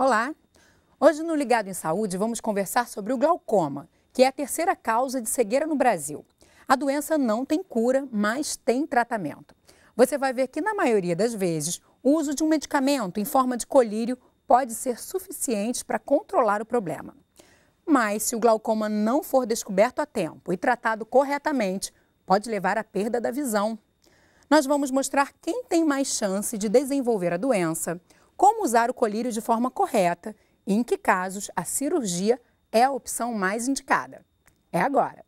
Olá! Hoje no Ligado em Saúde vamos conversar sobre o glaucoma, que é a terceira causa de cegueira no Brasil. A doença não tem cura, mas tem tratamento. Você vai ver que, na maioria das vezes, o uso de um medicamento em forma de colírio pode ser suficiente para controlar o problema. Mas, se o glaucoma não for descoberto a tempo e tratado corretamente, pode levar à perda da visão. Nós vamos mostrar quem tem mais chance de desenvolver a doença como usar o colírio de forma correta e em que casos a cirurgia é a opção mais indicada. É agora!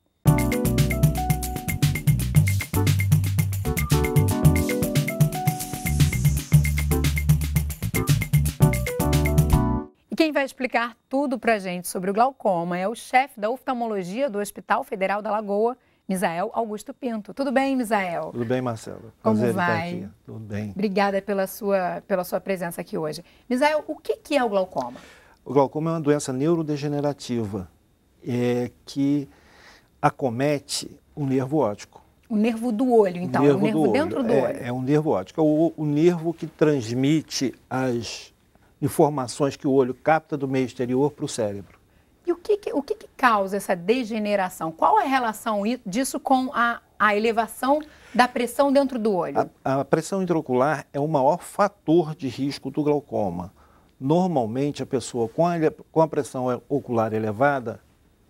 E Quem vai explicar tudo para gente sobre o glaucoma é o chefe da oftalmologia do Hospital Federal da Lagoa, Misael Augusto Pinto. Tudo bem, Misael? Tudo bem, Marcelo. Como Prazer vai? Tudo bem. Obrigada pela sua, pela sua presença aqui hoje. Misael, o que, que é o glaucoma? O glaucoma é uma doença neurodegenerativa é, que acomete o nervo óptico. O nervo do olho, então, é o nervo, o nervo do dentro do é, olho. É, é, um nervo óptico, é o, o nervo que transmite as informações que o olho capta do meio exterior para o cérebro. E o que, que o que, que, causa essa degeneração? Qual a relação disso com a, a elevação da pressão dentro do olho? A, a pressão intraocular é o maior fator de risco do glaucoma. Normalmente, a pessoa com a, com a pressão ocular elevada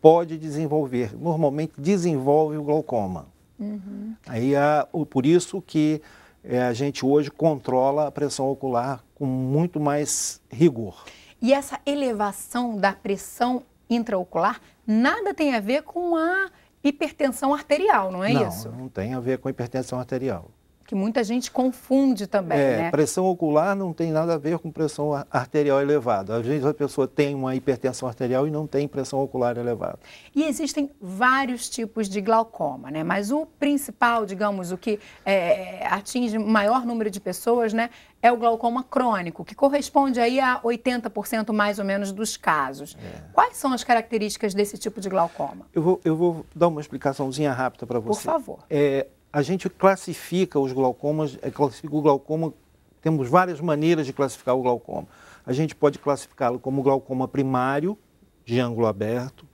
pode desenvolver, normalmente desenvolve o glaucoma. Uhum. Aí há, por isso que é, a gente hoje controla a pressão ocular com muito mais rigor. E essa elevação da pressão intraocular nada tem a ver com a hipertensão arterial, não é não, isso? Não, não tem a ver com hipertensão arterial que muita gente confunde também. É, né? pressão ocular não tem nada a ver com pressão arterial elevada. Às vezes a pessoa tem uma hipertensão arterial e não tem pressão ocular elevada. E existem vários tipos de glaucoma, né? Mas o principal, digamos, o que é, é atinge o maior número de pessoas, né? É o glaucoma crônico, que corresponde aí a 80% mais ou menos dos casos. É. Quais são as características desse tipo de glaucoma? Eu vou, eu vou dar uma explicaçãozinha rápida para você. Por favor. É, a gente classifica os glaucomas, é, classifica o glaucoma, temos várias maneiras de classificar o glaucoma. A gente pode classificá-lo como glaucoma primário, de ângulo aberto,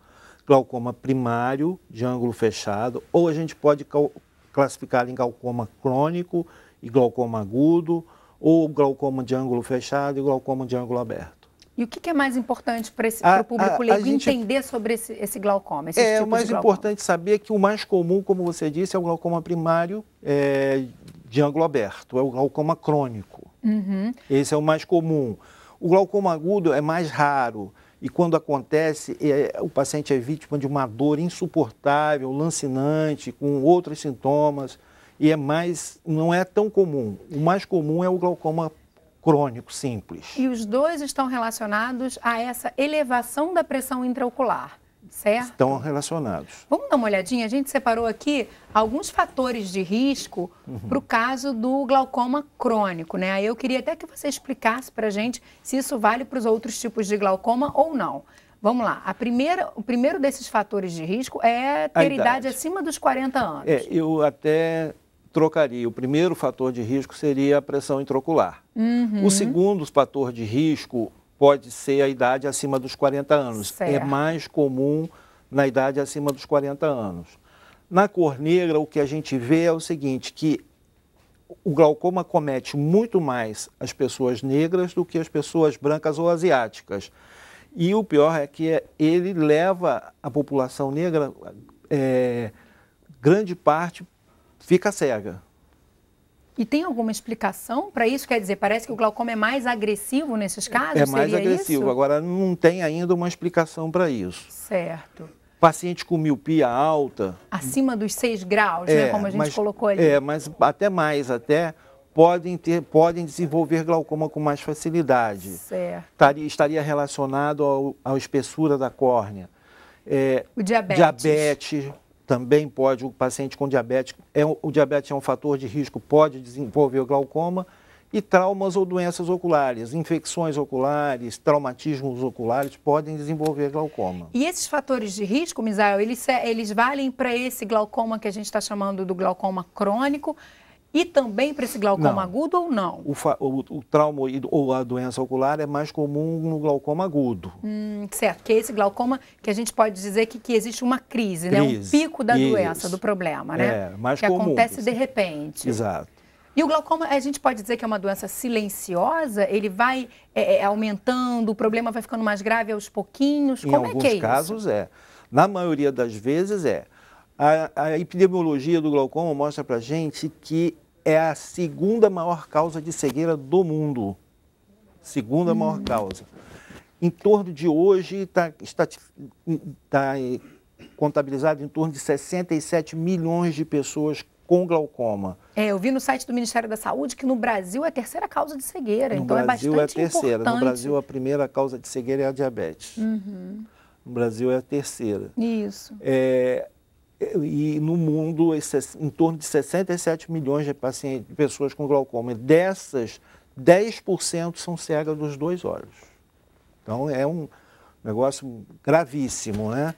glaucoma primário, de ângulo fechado, ou a gente pode classificá-lo em glaucoma crônico e glaucoma agudo, ou glaucoma de ângulo fechado e glaucoma de ângulo aberto. E o que, que é mais importante para o público leigo gente... entender sobre esse, esse glaucoma? Esse é, tipo o mais importante saber é que o mais comum, como você disse, é o glaucoma primário é, de ângulo aberto, é o glaucoma crônico. Uhum. Esse é o mais comum. O glaucoma agudo é mais raro. E quando acontece, é, o paciente é vítima de uma dor insuportável, lancinante, com outros sintomas, e é mais, não é tão comum. O mais comum é o glaucoma crônico simples. E os dois estão relacionados a essa elevação da pressão intraocular, certo? Estão relacionados. Vamos dar uma olhadinha? A gente separou aqui alguns fatores de risco uhum. para o caso do glaucoma crônico, né? Eu queria até que você explicasse para a gente se isso vale para os outros tipos de glaucoma ou não. Vamos lá. A primeira, o primeiro desses fatores de risco é ter idade. idade. acima dos 40 anos. É, eu até trocaria. O primeiro fator de risco seria a pressão intraocular. Uhum. O segundo fator de risco pode ser a idade acima dos 40 anos. É certo. É mais comum na idade acima dos 40 anos. Na cor negra, o que a gente vê é o seguinte, que o glaucoma comete muito mais as pessoas negras do que as pessoas brancas ou asiáticas. E o pior é que ele leva a população negra é, grande parte fica cega. E tem alguma explicação para isso? Quer dizer, parece que o glaucoma é mais agressivo nesses é casos? É mais Seria agressivo. Isso? Agora, não tem ainda uma explicação para isso. Certo. Paciente com miopia alta. Acima dos 6 graus, né, é, né, como a gente mas, colocou ali. É, mas até mais, até podem, ter, podem desenvolver glaucoma com mais facilidade. Certo. Estaria, estaria relacionado ao, à espessura da córnea. É, o diabetes. Diabetes, também pode, o paciente com diabetes, é, o diabetes é um fator de risco, pode desenvolver glaucoma, e traumas ou doenças oculares, infecções oculares, traumatismos oculares podem desenvolver glaucoma. E esses fatores de risco, Misael, eles, eles valem para esse glaucoma que a gente está chamando do glaucoma crônico, e também para esse glaucoma não. agudo ou não? O, o, o, trauma ou a doença ocular é mais comum no glaucoma agudo. Hum, certo, que é esse glaucoma que a gente pode dizer que, que existe uma crise, crise, né? um pico da isso. doença, do problema, né? É, mais que comum. Que acontece de repente. Exato. E o glaucoma, a gente pode dizer que é uma doença silenciosa? Ele vai é, é aumentando, o problema vai ficando mais grave aos pouquinhos? Em Como é alguns é que é casos isso? é. Na maioria das vezes é. A, a epidemiologia do glaucoma mostra para gente que é a segunda maior causa de cegueira do mundo. Segunda hum. maior causa. Em torno de hoje, tá, está, tá contabilizado em torno de 67 milhões de pessoas com glaucoma. É, eu vi no site do Ministério da Saúde que no Brasil é a terceira causa de cegueira, no então é Brasil é bastante é a terceira. Importante. No Brasil a primeira causa de cegueira é a diabetes. Uhum. No Brasil é a terceira. Isso. É, e no mundo em torno de 67 milhões de pacientes, de pessoas com glaucoma. Dessas, 10% são cegas dos dois olhos. Então é um negócio gravíssimo, né?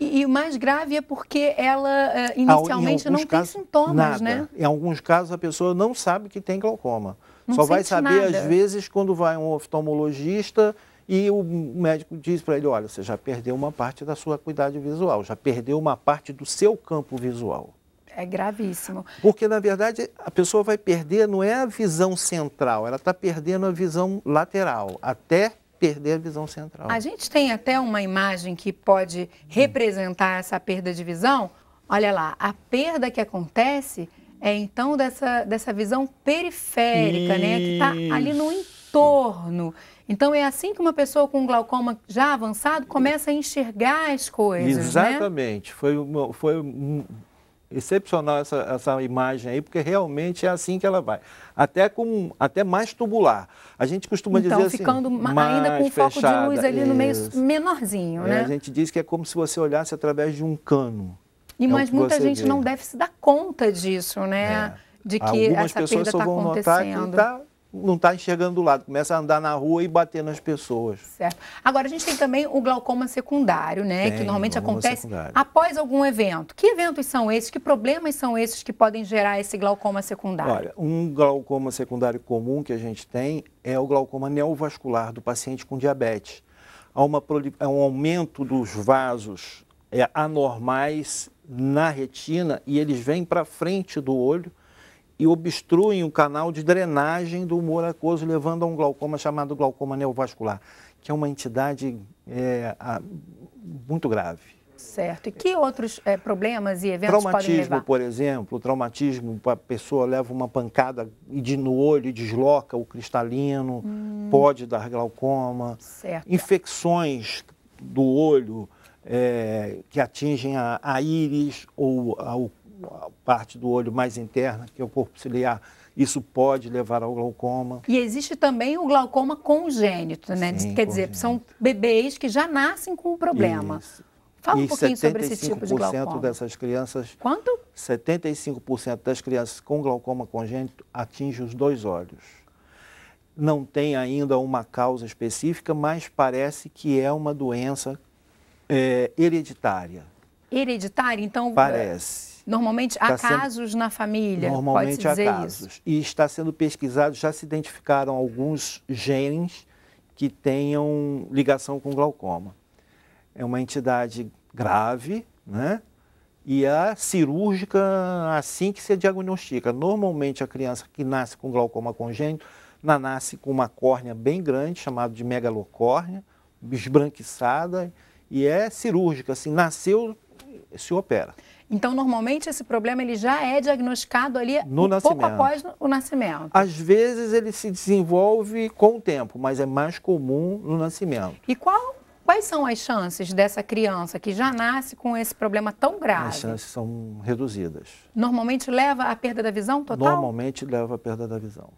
E, e o mais grave é porque ela eh, inicialmente não casos, tem sintomas, né? nada. né? Em alguns casos a pessoa não sabe que tem glaucoma. Não Só vai saber nada. às vezes quando vai um oftalmologista e o médico diz para ele: olha, você já perdeu uma parte da sua acuidade visual, já perdeu uma parte do seu campo visual. É gravíssimo. Porque, na verdade, a pessoa vai perder, não é a visão central, ela está perdendo a visão lateral, até perder a visão central. A gente tem até uma imagem que pode representar essa perda de visão. Olha lá, a perda que acontece é então dessa, dessa visão periférica, Isso. né? Que está ali no entorno. Então é assim que uma pessoa com glaucoma já avançado começa a enxergar as coisas. Né? Exatamente. Né? Foi, foi um, excepcional essa, essa imagem aí, porque realmente é assim que ela vai. Até com até mais tubular. A gente costuma então, dizer assim. Ficando ainda com um foco de luz ali isso. no meio menorzinho, né? é, né? A gente diz que é como se você olhasse através de um cano. E é mas muita gente vê. não deve se dar conta disso, né? É. De que Algumas essa pessoa perda está acontecendo. Notar que tá não está enxergando do lado, começa a andar na rua e bater nas pessoas. Certo. Agora a gente tem também o glaucoma secundário, né? Tem, que normalmente acontece secundário. após algum evento. Que eventos são esses? Que problemas são esses que podem gerar esse glaucoma secundário? Olha, um glaucoma secundário comum que a gente tem é o glaucoma neovascular do paciente com diabetes. Há, uma, há é um aumento dos vasos é, anormais na retina e eles vêm para frente do olho e obstruem o canal de drenagem do humor aquoso, levando a um glaucoma chamado glaucoma neovascular, que é uma entidade é, a, muito grave. Certo. E que outros é, problemas e eventos podem levar? Traumatismo, por exemplo. Traumatismo, a pessoa leva uma pancada de, no olho e desloca o cristalino, hum. pode dar glaucoma. Certo. Infecções do olho é, que atingem a, a íris ou ao a parte do olho mais interna, que é o corpo ciliar, isso pode levar ao glaucoma. E existe também o glaucoma congênito, né? Sim, Quer congênito. dizer, são bebês que já nascem com o problema. Isso. Fala um pouquinho sobre esse tipo de glaucoma. 75% dessas crianças. Quanto? 75% das crianças com glaucoma congênito atinge os dois olhos. Não tem ainda uma causa específica, mas parece que é uma doença é, hereditária. Hereditária? Então. Parece. Normalmente há tá casos na família. Normalmente há casos. Isso. E está sendo pesquisado, já se identificaram alguns genes que tenham ligação com glaucoma. É uma entidade grave, né? E a é cirúrgica, assim que se diagnostica. Normalmente a criança que nasce com glaucoma congênito, na nasce com uma córnea bem grande, chamada de megalocórnea, esbranquiçada, e é cirúrgica, assim, nasceu, se opera. Então, normalmente, esse problema ele já é diagnosticado ali no um pouco após o nascimento. Às vezes, ele se desenvolve com o tempo, mas é mais comum no nascimento. E qual, quais são as chances dessa criança que já nasce com esse problema tão grave? As chances são reduzidas. Normalmente leva à perda da visão total? Normalmente leva à perda da visão.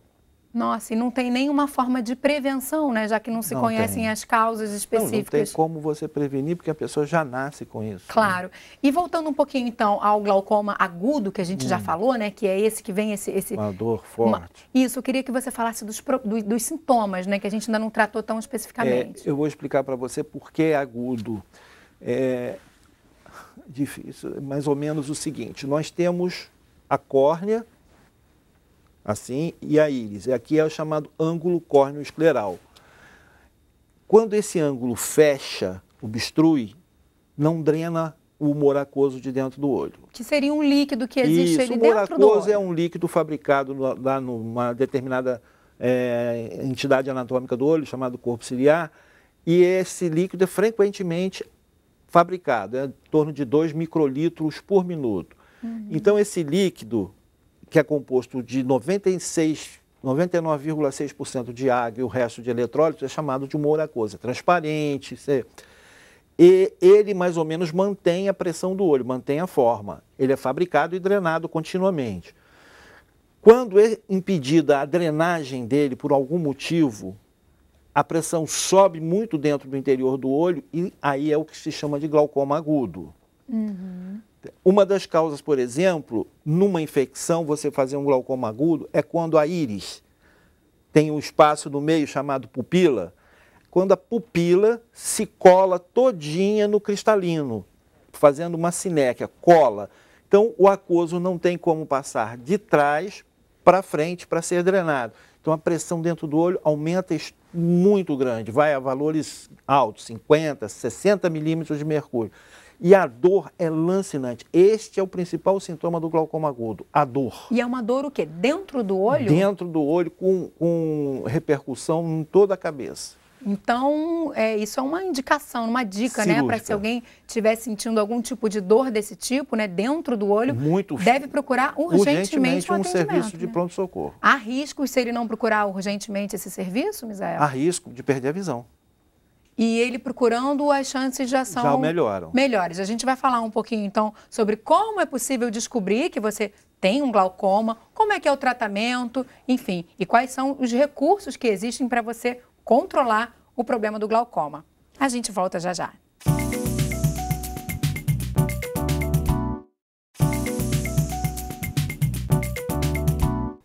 Nossa, e não tem nenhuma forma de prevenção, né? Já que não se não conhecem tem. as causas específicas. Não, não, tem como você prevenir, porque a pessoa já nasce com isso. Né? Claro. Né? E voltando um pouquinho, então, ao glaucoma agudo, que a gente hum. já falou, né? Que é esse que vem esse... esse... Uma dor forte. Uma... Isso, eu queria que você falasse dos, pro... do, dos sintomas, né? Que a gente ainda não tratou tão especificamente. É, eu vou explicar para você por que é agudo. É difícil, é mais ou menos o seguinte, nós temos a córnea, assim, e a íris. Aqui é o chamado ângulo córneo escleral. Quando esse ângulo fecha, obstrui, não drena o humor aquoso de dentro do olho. Que seria um líquido que existe Isso, ali dentro do olho. O aquoso é um líquido fabricado lá numa determinada é, entidade anatômica do olho, chamado corpo ciliar, e esse líquido é frequentemente fabricado, é em torno de 2 microlitros por minuto. Uhum. Então, esse líquido que é composto de 96 99,6% de água e o resto de eletrólitos é chamado de uma oracosa, transparente. E ele mais ou menos mantém a pressão do olho, mantém a forma. Ele é fabricado e drenado continuamente. Quando é impedida a drenagem dele por algum motivo, a pressão sobe muito dentro do interior do olho e aí é o que se chama de glaucoma agudo. Uhum. Uma das causas, por exemplo, numa infecção, você fazer um glaucoma agudo, é quando a íris tem um espaço no meio chamado pupila, quando a pupila se cola todinha no cristalino, fazendo uma sinéquia, cola. Então, o aquoso não tem como passar de trás para frente para ser drenado. Então, a pressão dentro do olho aumenta muito grande, vai a valores altos, 50, 60 milímetros de mercúrio. E a dor é lancinante. Este é o principal sintoma do glaucoma agudo, a dor. E é uma dor o quê? Dentro do olho? Dentro do olho, com, com repercussão em toda a cabeça. Então, é, isso é uma indicação, uma dica, né, Cirúrgica. né? Para se alguém estiver sentindo algum tipo de dor desse tipo, né? Dentro do olho, Muito deve procurar urgentemente, urgentemente um, um serviço de né? pronto-socorro. Há riscos se ele não procurar urgentemente esse serviço, Misael? Há risco de perder a visão e ele procurando, as chances de ação já melhoram. melhores. A gente vai falar um pouquinho então sobre como é possível descobrir que você tem um glaucoma, como é que é o tratamento, enfim, e quais são os recursos que existem para você controlar o problema do glaucoma. A gente volta já já.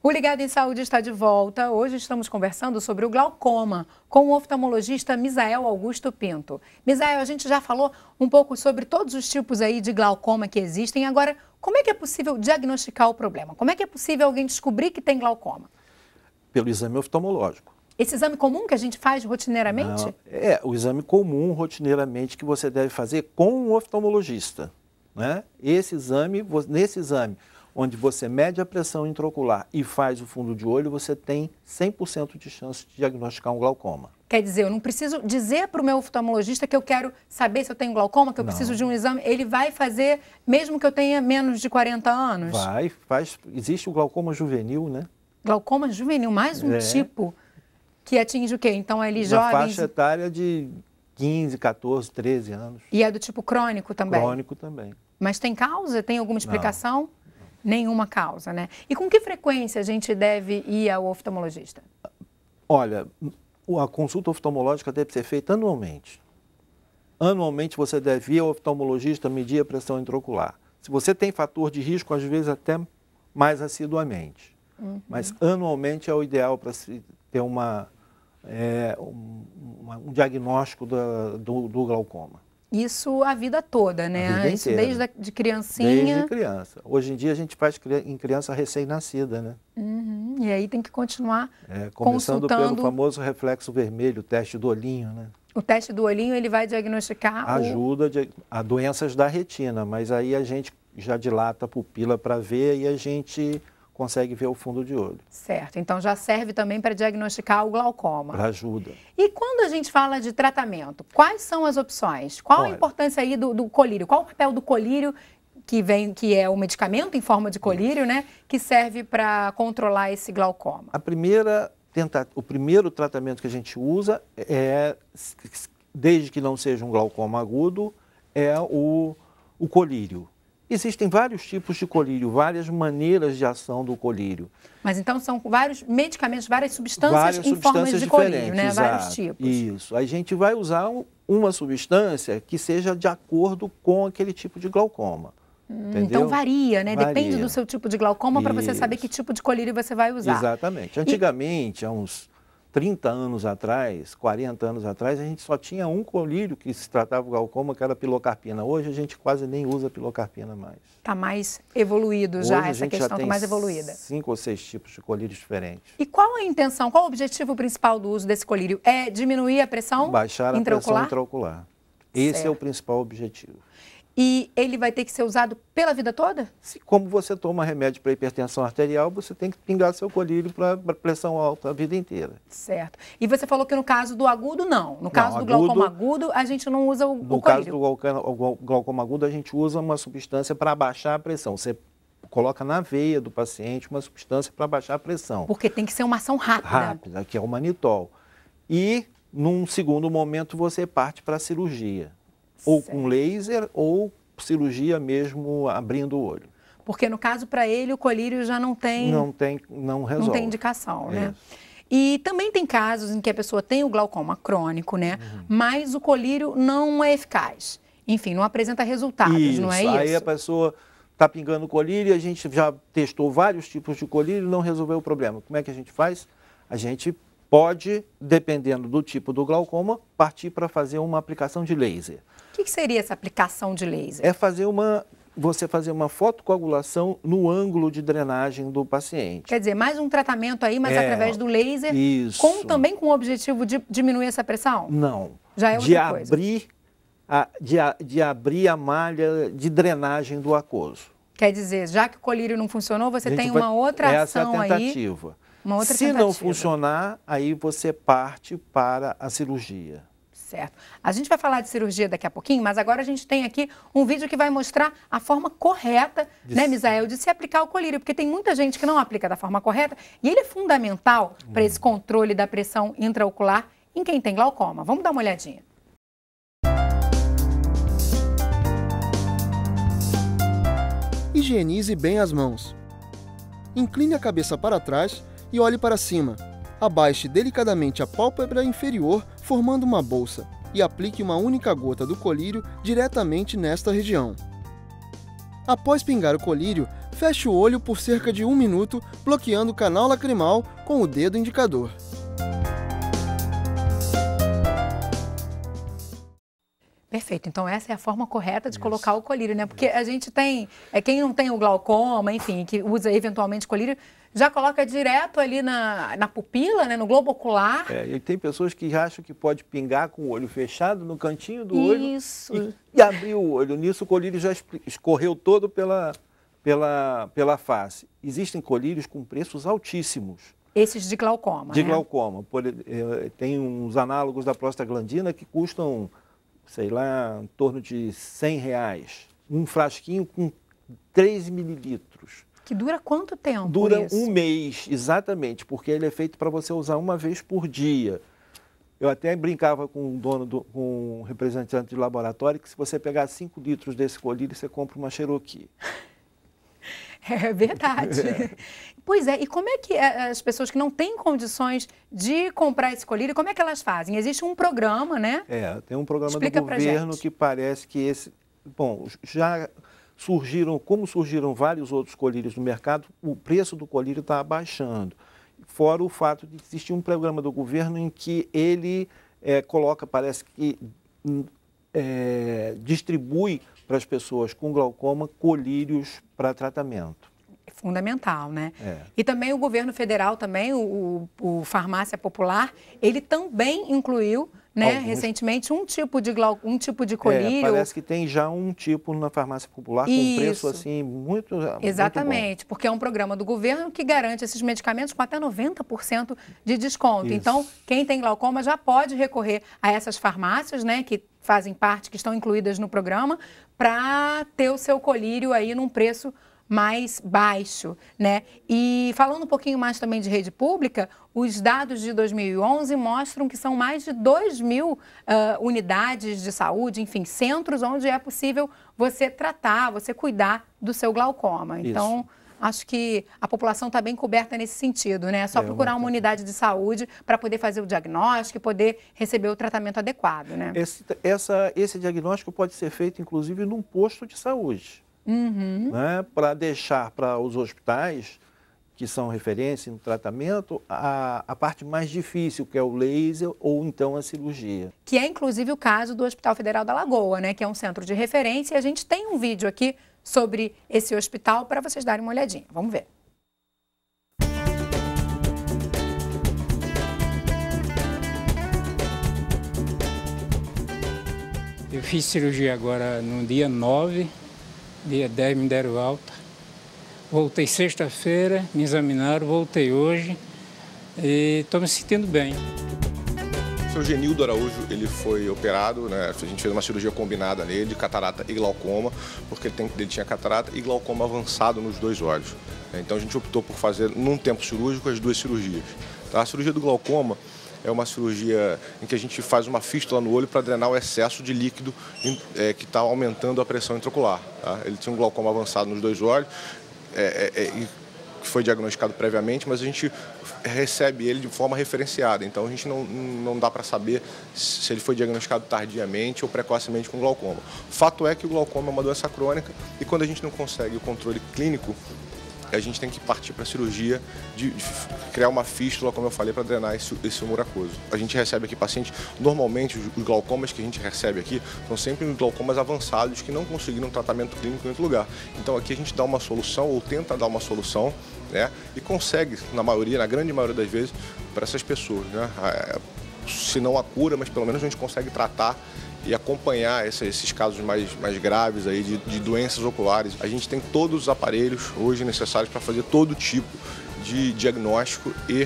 O Ligado em Saúde está de volta. Hoje estamos conversando sobre o glaucoma com o oftalmologista Misael Augusto Pinto. Misael, a gente já falou um pouco sobre todos os tipos aí de glaucoma que existem. Agora, como é que é possível diagnosticar o problema? Como é que é possível alguém descobrir que tem glaucoma? Pelo exame oftalmológico. Esse exame comum que a gente faz rotineiramente? Não, é, o exame comum rotineiramente que você deve fazer com o oftalmologista. Né? Esse exame, nesse exame, onde você mede a pressão intraocular e faz o fundo de olho, você tem 100% de chance de diagnosticar um glaucoma. Quer dizer, eu não preciso dizer para o meu oftalmologista que eu quero saber se eu tenho glaucoma, que eu não. preciso de um exame. Ele vai fazer, mesmo que eu tenha menos de 40 anos? Vai, faz. Existe o glaucoma juvenil, né? Glaucoma juvenil, mais um é. tipo que atinge o quê? Então, é ele jovens... Na faixa etária de 15, 14, 13 anos. E é do tipo crônico também? Crônico também. Mas tem causa? Tem alguma explicação? Não nenhuma causa, né? E com que frequência a gente deve ir ao oftalmologista? Olha, a consulta oftalmológica deve ser feita anualmente. Anualmente você deve ir ao oftalmologista medir a pressão intraocular. Se você tem fator de risco, às vezes até mais assiduamente. Uhum. Mas anualmente é o ideal para se ter uma, é, um, um, diagnóstico da, do, do glaucoma. Isso a vida toda, né? A vida ah, Isso desde a, de criancinha. Desde criança. Hoje em dia a gente faz em criança recém-nascida, né? Uhum. E aí tem que continuar é, Começando consultando... pelo famoso reflexo vermelho, o teste do olhinho, né? O teste do olhinho ele vai diagnosticar. Ajuda o... a doenças da retina, mas aí a gente já dilata a pupila para ver e a gente consegue ver o fundo de olho. Certo. Então já serve também para diagnosticar o glaucoma. Pra ajuda. E quando a gente fala de tratamento, quais são as opções? Qual Olha, a importância aí do, do, colírio? Qual o papel do colírio que vem, que é o medicamento em forma de colírio, né, que serve para controlar esse glaucoma? A primeira tenta, o primeiro tratamento que a gente usa é desde que não seja um glaucoma agudo é o, o colírio. Existem vários tipos de colírio, várias maneiras de ação do colírio. Mas então são vários medicamentos, várias substâncias várias em substâncias formas de colírio, né? Exato, vários tipos. Isso. A gente vai usar uma substância que seja de acordo com aquele tipo de glaucoma. Hum, então varia, né? Varia. Depende do seu tipo de glaucoma para você saber que tipo de colírio você vai usar. Exatamente. Antigamente, e... há uns 30 anos atrás, 40 anos atrás, a gente só tinha um colírio que se tratava o glaucoma, que era a pilocarpina. Hoje a gente quase nem usa pilocarpina mais. Está mais evoluído Hoje já, essa questão está mais evoluída. Cinco ou seis tipos de colírios diferentes. E qual a intenção, qual o objetivo principal do uso desse colírio? É diminuir a pressão? Baixar a intraocular? pressão intraocular. Esse certo. é o principal objetivo. E ele vai ter que ser usado pela vida toda? Se, como você toma remédio para hipertensão arterial, você tem que pingar seu colírio para pressão alta a vida inteira. Certo. E você falou que no caso do agudo, não. No caso não, do agudo, glaucoma agudo, a gente não usa o, no o colírio. No caso do glaucoma, glaucoma agudo, a gente usa uma substância para baixar a pressão. Você coloca na veia do paciente uma substância para baixar a pressão. Porque tem que ser uma ação rápida. Rápida, que é o manitol. E, num segundo momento, você parte para a cirurgia ou certo. com laser ou cirurgia mesmo abrindo o olho. Porque no caso para ele o colírio já não tem não tem não resolve. Não tem indicação, né? E também tem casos em que a pessoa tem o glaucoma crônico, né? Uhum. Mas o colírio não é eficaz. Enfim, não apresenta resultados, isso. não é isso? Aí a pessoa está pingando colírio, a gente já testou vários tipos de colírio e não resolveu o problema. Como é que a gente faz? A gente pode, dependendo do tipo do glaucoma, partir para fazer uma aplicação de laser que, que seria essa aplicação de laser? É fazer uma você fazer uma fotocoagulação no ângulo de drenagem do paciente. Quer dizer, mais um tratamento aí, mas é, através do laser, isso. Com, também com o objetivo de diminuir essa pressão? Não. Já é outra de coisa. Abrir a, de, a, de abrir a malha de drenagem do aquoso. Quer dizer, já que o colírio não funcionou, você tem uma outra essa ação essa tentativa. aí. Uma outra Se tentativa. Se não funcionar, aí você parte para a cirurgia. Certo. A gente vai falar de cirurgia daqui a pouquinho, mas agora a gente tem aqui um vídeo que vai mostrar a forma correta, de... né, Misael, de se aplicar o colírio, porque tem muita gente que não aplica da forma correta e ele é fundamental hum. para esse controle da pressão intraocular em quem tem glaucoma. Vamos dar uma olhadinha. Higienize bem as mãos. Incline a cabeça para trás e olhe para cima. Abaixe delicadamente a pálpebra inferior formando uma bolsa, e aplique uma única gota do colírio diretamente nesta região. Após pingar o colírio, feche o olho por cerca de um minuto, bloqueando o canal lacrimal com o dedo indicador. Perfeito. Então essa é a forma correta de Isso. colocar o colírio, né? Porque a gente tem, é quem não tem o glaucoma, enfim, que usa eventualmente colírio, já coloca direto ali na, na pupila, né, no globo ocular. É, e tem pessoas que acham que pode pingar com o olho fechado no cantinho do olho. Isso. E, e abrir o olho. Nisso o colírio já escorreu todo pela, pela, pela face. Existem colírios com preços altíssimos. Esses de glaucoma. De né? glaucoma. Por, é, tem uns análogos da prostaglandina que custam, sei lá, em torno de 100 reais. Um frasquinho com 3 mililitros. Que dura quanto tempo? Dura isso? um mês, exatamente, porque ele é feito para você usar uma vez por dia. Eu até brincava com o dono, do, com o representante de laboratório, que se você pegar 5 litros desse colírio, você compra uma Cherokee. É verdade. É. Pois é, e como é que eh, as pessoas que não têm condições de comprar esse colírio, como é que elas fazem? Existe um programa, né? É, tem um programa Explica do governo que parece que esse. Bom, já surgiram, como surgiram vários outros colírios no mercado, o preço do colírio está abaixando. Fora o fato de existir um programa do governo em que ele é, coloca, parece que hum, é, distribui para as pessoas com glaucoma colírios para tratamento. É fundamental, né? É. E também o governo federal, também, o, o Farmácia Popular, ele também incluiu né? Alguns... Recentemente, um tipo de glau... um tipo de é, colírio. É, parece que tem já um tipo na farmácia popular com Isso. preço assim muito Exatamente, muito porque é um programa do governo que garante esses medicamentos com até 90% de desconto. Então, Isso. Então, quem tem glaucoma já pode recorrer a essas farmácias, né, que fazem parte, que estão incluídas no programa, para ter o seu colírio aí num preço mais baixo, né? E falando um pouquinho mais também de rede pública, os dados de 2011 mostram que são mais de 2 mil uh, unidades de saúde, enfim, centros onde é possível você tratar, você cuidar do seu glaucoma. Isso. Então, acho que a população está bem coberta nesse sentido, né? É só é, procurar uma unidade de saúde para poder fazer o diagnóstico e poder receber o tratamento adequado, né? Esse, essa, esse diagnóstico pode ser feito, inclusive, num posto de saúde uhum. né, para deixar para os hospitais, que são referência no tratamento, a, a parte mais difícil, que é o laser ou então a cirurgia. Que é inclusive o caso do Hospital Federal da Lagoa, né, que é um centro de referência. E a gente tem um vídeo aqui sobre esse hospital para vocês darem uma olhadinha. Vamos ver. Eu fiz cirurgia agora no dia 9 dia 10 me deram alta. Voltei sexta-feira, me examinaram, voltei hoje e estou me sentindo bem. O seu Genildo Araújo, ele foi operado, né? A gente fez uma cirurgia combinada nele, de catarata e glaucoma, porque ele, tem, ele tinha catarata e glaucoma avançado nos dois olhos. Então a gente optou por fazer, num tempo cirúrgico, as duas cirurgias. Tá? A cirurgia do glaucoma é uma cirurgia em que a gente faz uma fístula no olho para drenar o excesso de líquido é, que está aumentando a pressão intraocular. Tá? Ele tinha um glaucoma avançado nos dois olhos, é, é, é, que foi diagnosticado previamente, mas a gente recebe ele de forma referenciada. Então a gente não, não dá para saber se ele foi diagnosticado tardiamente ou precocemente com glaucoma. Fato é que o glaucoma é uma doença crônica e quando a gente não consegue o controle clínico, a gente tem que partir para a cirurgia de, de, criar uma fístula, como eu falei, para drenar esse, esse humor aquoso. A gente recebe aqui pacientes, normalmente os, glaucomas que a gente recebe aqui são sempre os glaucomas avançados que não conseguiram um tratamento clínico em outro lugar. Então aqui a gente dá uma solução ou tenta dar uma solução né, e consegue, na maioria, na grande maioria das vezes, para essas pessoas. Né? Se não a cura, mas pelo menos a gente consegue tratar e acompanhar essa, esses casos mais, mais graves aí de, de doenças oculares. A gente tem todos os aparelhos hoje necessários para fazer todo tipo de diagnóstico e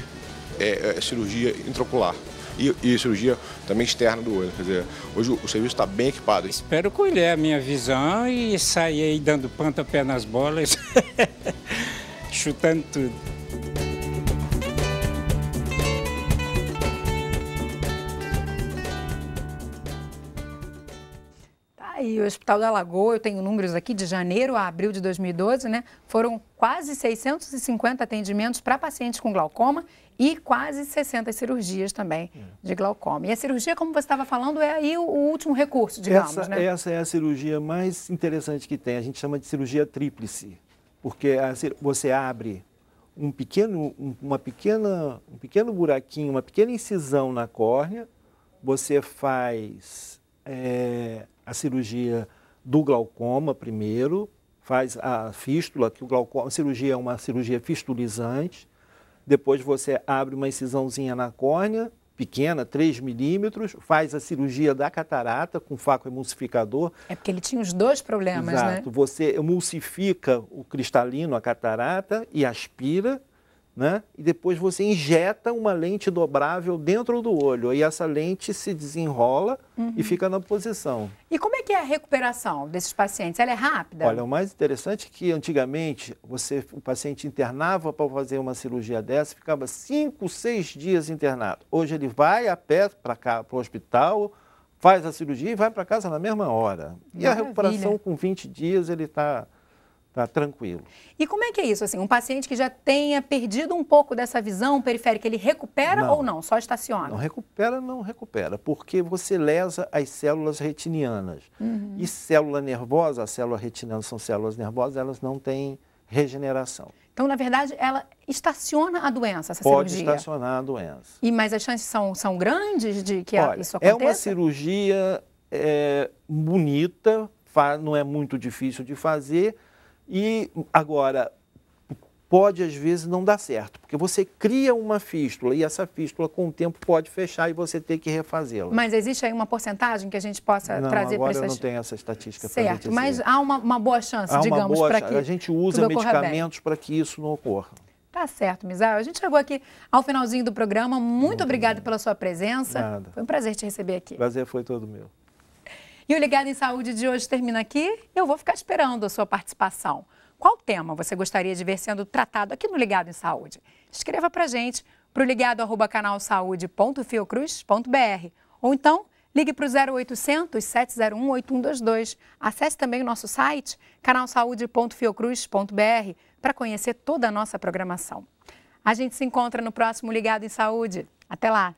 é, é, cirurgia intraocular. E, e, cirurgia também externa do olho. Quer dizer, hoje o, o serviço está bem equipado. Espero colher a minha visão e sair aí dando pantapé nas bolas, chutando tudo. e o Hospital da Lagoa, eu tenho números aqui de janeiro a abril de 2012, né? Foram quase 650 atendimentos para pacientes com glaucoma e quase 60 cirurgias também é. de glaucoma. E a cirurgia, como você estava falando, é aí o, último recurso, digamos, essa, né? Essa é a cirurgia mais interessante que tem. A gente chama de cirurgia tríplice, porque você abre um pequeno, uma pequena, um pequeno buraquinho, uma pequena incisão na córnea, você faz é, a cirurgia do glaucoma primeiro, faz a fístula, que o glaucoma, a cirurgia é uma cirurgia fistulizante. Depois você abre uma incisãozinha na córnea, pequena, 3 milímetros, faz a cirurgia da catarata com faco emulsificador. É porque ele tinha os dois problemas, né? Exato. né? Você emulsifica o cristalino, a catarata, e aspira, né? E depois você injeta uma lente dobrável dentro do olho e essa lente se desenrola uhum. e fica na posição. E como é que é a recuperação desses pacientes? Ela é rápida? Olha, o mais interessante é que antigamente você, o paciente internava para fazer uma cirurgia dessa, ficava cinco, seis dias internado. Hoje ele vai a pé para cá, para o hospital, faz a cirurgia e vai para casa na mesma hora. E a recuperação com 20 dias ele está tá tranquilo. E como é que é isso? Assim, um paciente que já tenha perdido um pouco dessa visão periférica, ele recupera não, ou não? Só estaciona? Não recupera, não recupera, porque você lesa as células retinianas. Uhum. E célula nervosa, a célula retiniana são células nervosas, elas não têm regeneração. Então, na verdade, ela estaciona a doença, essa Pode cirurgia? Pode estacionar a doença. E, mas as chances são, são grandes de que Olha, isso aconteça? É uma cirurgia é, bonita, não é muito difícil de fazer, e agora, pode às vezes não dar certo, porque você cria uma fístula e essa fístula com o tempo pode fechar e você tem que refazê-la. Mas existe aí uma porcentagem que a gente possa não, trazer para essas... eu não tenho essa estatística para Certo, mas há uma, uma boa chance, há digamos, para que A gente usa medicamentos para que isso não ocorra. Tá certo, Mizar. A gente chegou aqui ao finalzinho do programa. Muito, Muito obrigada pela sua presença. Nada. Foi um prazer te receber aqui. Prazer foi todo meu. E o Ligado em Saúde de hoje termina aqui. Eu vou ficar esperando a sua participação. Qual tema você gostaria de ver sendo tratado aqui no Ligado em Saúde? Escreva para gente para o ligado@canalsaude.fiocruz.br ou então ligue para o 0800 701 8122. Acesse também o nosso site canalsaúde.fiocruz.br para conhecer toda a nossa programação. A gente se encontra no próximo Ligado em Saúde. Até lá!